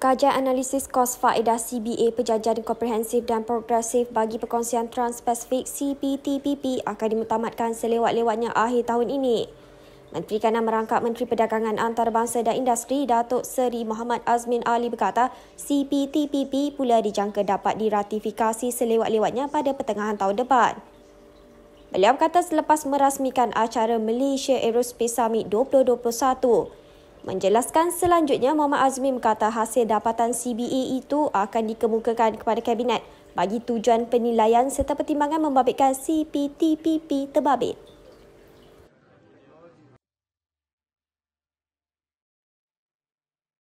Kajian analisis kos faedah CBA Penjajahan Komprehensif dan Progresif bagi Perkongsian trans CPTPP akan dimutamatkan selewat-lewatnya akhir tahun ini. Menteri Kanan Merangkap Menteri Perdagangan Antarabangsa dan Industri Datuk Seri Muhammad Azmin Ali berkata CPTPP pula dijangka dapat diratifikasi selewat-lewatnya pada pertengahan tahun depan. Beliau kata selepas merasmikan acara Malaysia Aerospace Summit 2021, Menjelaskan selanjutnya, Muhammad Azmi berkata hasil dapatan CBA itu akan dikemukakan kepada Kabinet bagi tujuan penilaian serta pertimbangan membabitkan CPTPP terbabit.